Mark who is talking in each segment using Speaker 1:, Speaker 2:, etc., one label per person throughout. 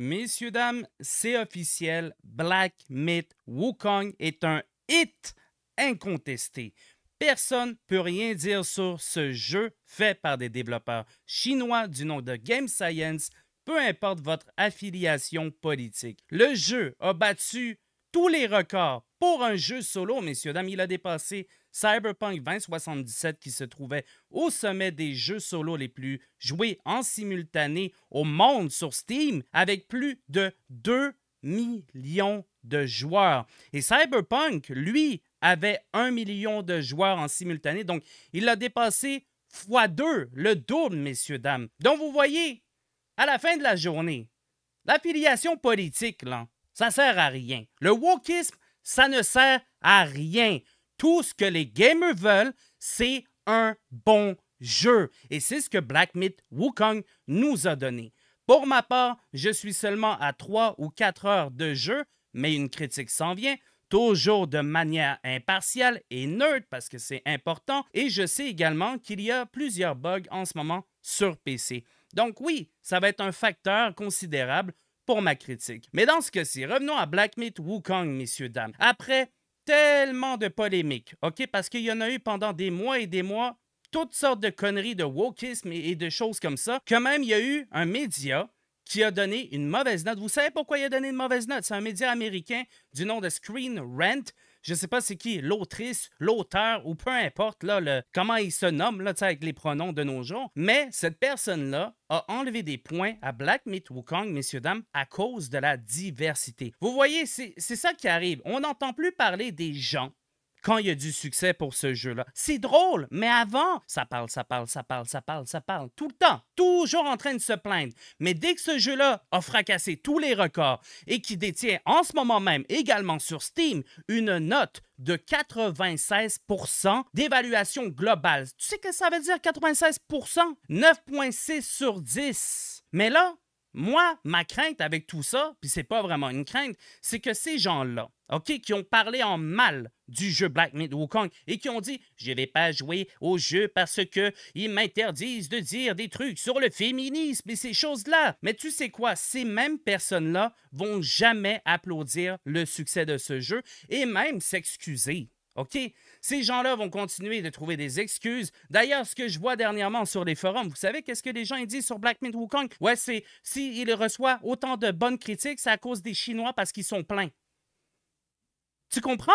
Speaker 1: Messieurs, dames, c'est officiel. Black Myth Wukong est un hit incontesté. Personne ne peut rien dire sur ce jeu fait par des développeurs chinois du nom de Game Science, peu importe votre affiliation politique. Le jeu a battu tous les records pour un jeu solo, messieurs, dames. Il a dépassé Cyberpunk 2077 qui se trouvait au sommet des jeux solo les plus joués en simultané au monde sur Steam avec plus de 2 millions de joueurs. Et Cyberpunk, lui, avait 1 million de joueurs en simultané, donc il l'a dépassé x 2, le double, messieurs, dames. Donc vous voyez, à la fin de la journée, l'affiliation politique, là, ça sert à rien. Le wokisme, ça ne sert à rien. Tout ce que les gamers veulent, c'est un bon jeu. Et c'est ce que Black Myth Wukong nous a donné. Pour ma part, je suis seulement à 3 ou 4 heures de jeu, mais une critique s'en vient, toujours de manière impartiale et neutre parce que c'est important, et je sais également qu'il y a plusieurs bugs en ce moment sur PC. Donc oui, ça va être un facteur considérable pour ma critique. Mais dans ce cas-ci, revenons à Black Myth Wukong, messieurs, dames. Après tellement de polémiques, OK? Parce qu'il y en a eu pendant des mois et des mois toutes sortes de conneries de wokisme et, de choses comme ça, Quand même il y a eu un média qui a donné une mauvaise note. Vous savez pourquoi il a donné une mauvaise note? C'est un média américain du nom de Screen Rant je sais pas c'est qui, l'autrice, l'auteur ou peu importe là, le, comment il se nomme là, avec les pronoms de nos jours, mais cette personne-là a enlevé des points à Black Meat Wukong, messieurs, dames, à cause de la diversité. Vous voyez, c'est ça qui arrive. On n'entend plus parler des gens quand il y a du succès pour ce jeu-là. C'est drôle, mais avant, ça parle, ça parle, ça parle, ça parle, ça parle, tout le temps, toujours en train de se plaindre. Mais dès que ce jeu-là a fracassé tous les records et qui détient en ce moment même également sur Steam une note de 96 d'évaluation globale. Tu sais que ça veut dire 96 9.6 sur 10. Mais là, moi, ma crainte avec tout ça, puis c'est pas vraiment une crainte, c'est que ces gens-là, OK, qui ont parlé en mal du jeu Black Myth Wukong et qui ont dit je vais pas jouer au jeu parce que ils m'interdisent de dire des trucs sur le féminisme et ces choses-là. Mais tu sais quoi, ces mêmes personnes-là vont jamais applaudir le succès de ce jeu et même s'excuser. OK? Ces gens-là vont continuer de trouver des excuses. D'ailleurs, ce que je vois dernièrement sur les forums, vous savez qu'est-ce que les gens disent sur Black Mint Wukong? Ouais, c'est s'il reçoit autant de bonnes critiques, c'est à cause des Chinois parce qu'ils sont pleins. Tu comprends?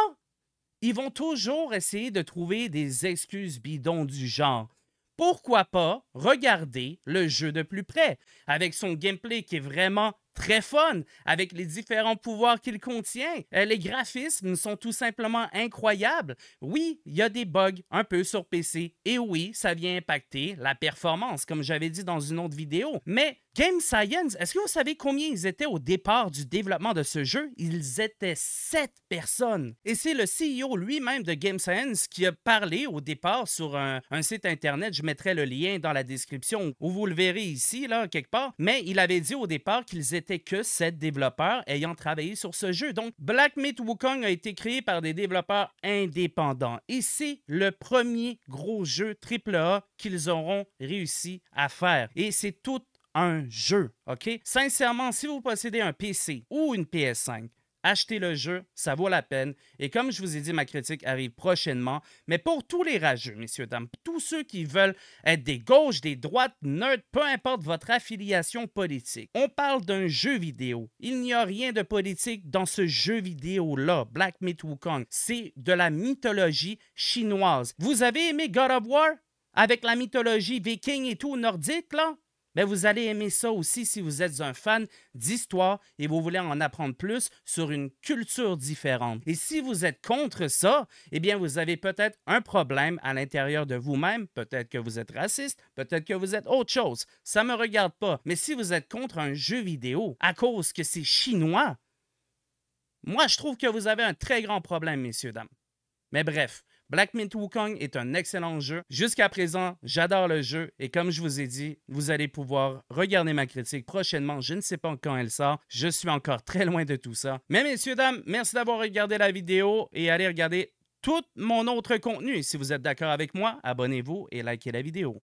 Speaker 1: Ils vont toujours essayer de trouver des excuses bidons du genre pourquoi pas regarder le jeu de plus près, avec son gameplay qui est vraiment très fun avec les différents pouvoirs qu'il contient. Euh, les graphismes sont tout simplement incroyables. Oui, il y a des bugs un peu sur PC et oui, ça vient impacter la performance, comme j'avais dit dans une autre vidéo, mais Game Science, est-ce que vous savez combien ils étaient au départ du développement de ce jeu? Ils étaient sept personnes. Et c'est le CEO lui-même de Game Science qui a parlé au départ sur un, site internet. Je mettrai le lien dans la description où vous le verrez ici, là, quelque part. Mais il avait dit au départ qu'ils étaient que sept développeurs ayant travaillé sur ce jeu. Donc, Black Myth Wukong a été créé par des développeurs indépendants. Et c'est le premier gros jeu AAA qu'ils auront réussi à faire. Et c'est tout un jeu. OK? Sincèrement, si vous possédez un PC ou une PS5, achetez le jeu, ça vaut la peine. Et comme je vous ai dit, ma critique arrive prochainement. Mais pour tous les rageux, messieurs, dames, tous ceux qui veulent être des gauches, des droites, neutres, peu importe votre affiliation politique, on parle d'un jeu vidéo. Il n'y a rien de politique dans ce jeu vidéo-là, Black Myth Wukong. C'est de la mythologie chinoise. Vous avez aimé God of War? Avec la mythologie viking et tout nordique, là, mais vous allez aimer ça aussi si vous êtes un fan d'histoire et vous voulez en apprendre plus sur une culture différente. Et si vous êtes contre ça, eh bien, vous avez peut-être un problème à l'intérieur de vous-même. Peut-être que vous êtes raciste, peut-être que vous êtes autre chose. Ça ne me regarde pas. Mais si vous êtes contre un jeu vidéo à cause que c'est chinois, moi, je trouve que vous avez un très grand problème, messieurs, dames. Mais bref, Black Mint Wukong est un excellent jeu. Jusqu'à présent, j'adore le jeu et comme je vous ai dit, vous allez pouvoir regarder ma critique prochainement. Je ne sais pas quand elle sort. Je suis encore très loin de tout ça. Mais messieurs, dames, merci d'avoir regardé la vidéo et allez regarder tout mon autre contenu. Si vous êtes d'accord avec moi, abonnez-vous et likez la vidéo.